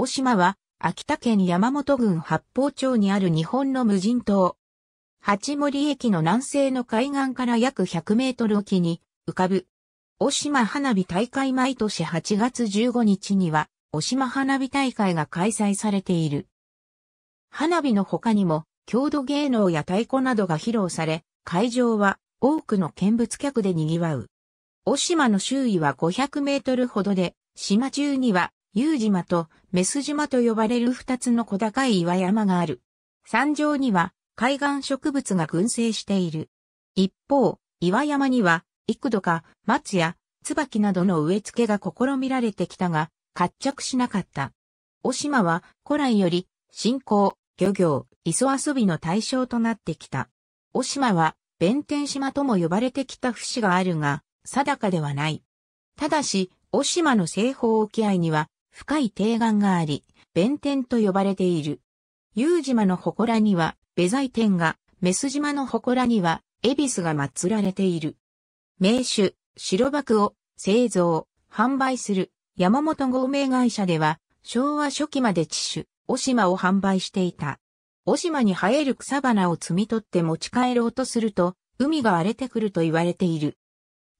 大島は、秋田県山本郡八方町にある日本の無人島。八森駅の南西の海岸から約100メートル沖に浮かぶ。大島花火大会毎年8月15日には、大島花火大会が開催されている。花火の他にも、郷土芸能や太鼓などが披露され、会場は多くの見物客で賑わう。大島の周囲は500メートルほどで、島中には有島とメス島と呼ばれる二つの小高い岩山がある。山上には海岸植物が群生している。一方、岩山には幾度か松や椿などの植え付けが試みられてきたが、活着しなかった。お島は古来より信仰、漁業、磯遊びの対象となってきた。お島は弁天島とも呼ばれてきた節があるが、定かではない。ただし、お島の西方沖合には深い堤岸があり、弁天と呼ばれている。夕島の祠には、ベザイ天が、メス島の祠には、エビスが祀られている。名手、白幕を製造、販売する山本合名会社では、昭和初期まで地種、お島を販売していた。お島に生える草花を摘み取って持ち帰ろうとすると、海が荒れてくると言われている。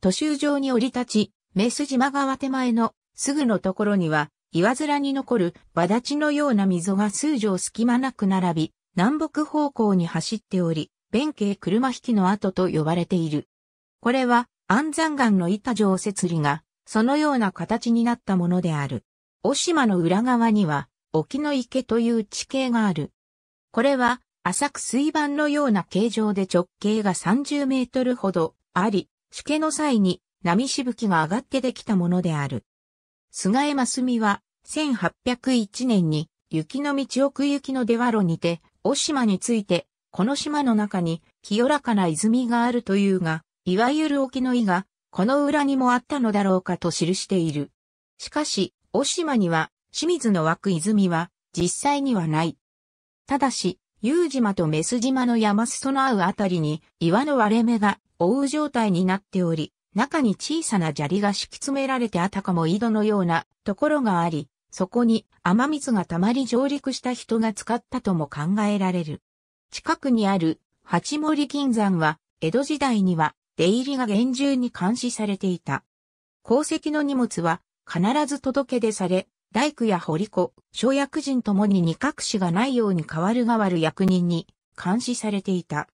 都州上に降り立ち、メス島川手前のすぐのところには、岩面に残る和立ちのような溝が数畳隙間なく並び、南北方向に走っており、弁慶車引きの跡と呼ばれている。これは安山岩の板状節理が、そのような形になったものである。お島の裏側には、沖の池という地形がある。これは、浅く水盤のような形状で直径が30メートルほどあり、主家の際に波しぶきが上がってできたものである。菅江真澄は、1801年に、雪の道奥行きの出羽ろにて、お島について、この島の中に、清らかな泉があるというが、いわゆる沖の意が、この裏にもあったのだろうかと記している。しかし、お島には、清水の湧く泉は、実際にはない。ただし、夕島とメス島の山裾の合うあたりに、岩の割れ目が、覆う状態になっており、中に小さな砂利が敷き詰められてあたかも井戸のようなところがあり、そこに雨水が溜まり上陸した人が使ったとも考えられる。近くにある八森金山は、江戸時代には出入りが厳重に監視されていた。鉱石の荷物は必ず届け出され、大工や堀子、小役人ともに二隠しがないように代わる代わる役人に監視されていた。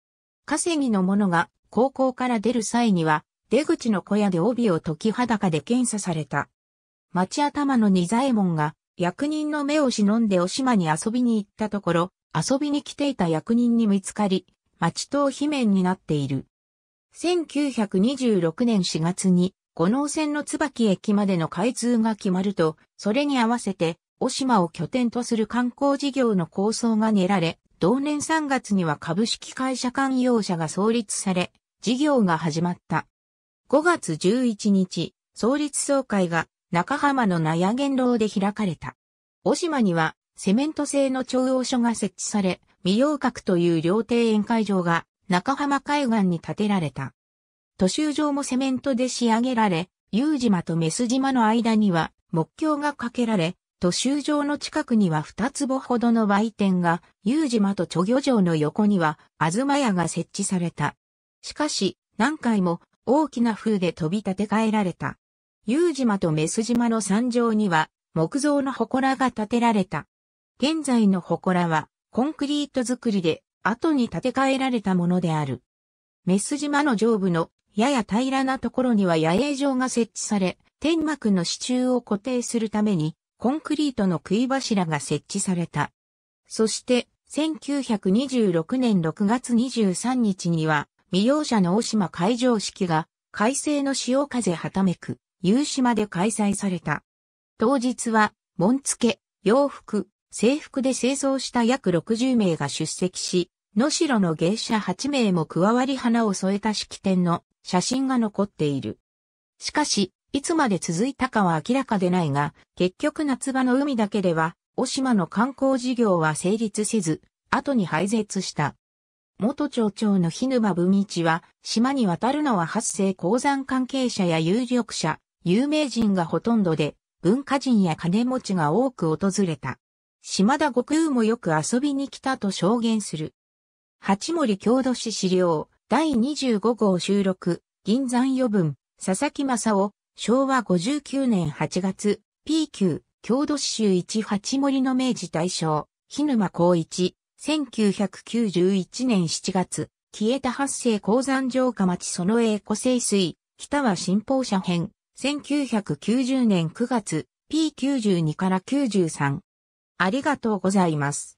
稼ぎの者が高校から出る際には出口の小屋で帯を解き裸で検査された。町頭の二左衛門が役人の目を忍んでお島に遊びに行ったところ、遊びに来ていた役人に見つかり、町頭悲免になっている。1926年4月に、五能線の椿駅までの開通が決まると、それに合わせて、お島を拠点とする観光事業の構想が練られ、同年3月には株式会社官用者が創立され、事業が始まった。5月11日、創立総会が中浜の納屋元老で開かれた。大島にはセメント製の長王所が設置され、未洋閣という料亭宴会場が中浜海岸に建てられた。都州場もセメントで仕上げられ、夕島とメス島の間には木橋がかけられ、都州場の近くには二坪ほどの売店が、夕島と諸漁場の横には、東屋が設置された。しかし、何回も大きな風で飛び立て替えられた。有島とメス島の山上には木造の祠が建てられた。現在の祠はコンクリート作りで後に建て替えられたものである。メス島の上部のやや平らなところには野営場が設置され、天幕の支柱を固定するためにコンクリートの杭柱が設置された。そして1926年6月23日には未用者の大島会場式が、快晴の潮風はためく、夕島で開催された。当日は、紋付け、洋服、制服で清掃した約60名が出席し、野城の芸者8名も加わり花を添えた式典の写真が残っている。しかし、いつまで続いたかは明らかでないが、結局夏場の海だけでは、大島の観光事業は成立せず、後に廃絶した。元町長の日沼文一は、島に渡るのは発生鉱山関係者や有力者、有名人がほとんどで、文化人や金持ちが多く訪れた。島田悟空もよく遊びに来たと証言する。八森郷土史資料、第25号収録、銀山余分、佐々木正夫、昭和59年8月、P 級、郷土史集1八森の明治大正、日沼光一、1991年7月、消えた発生鉱山城下町その栄湖清水、北は新報社編、1990年9月、P92 から93。ありがとうございます。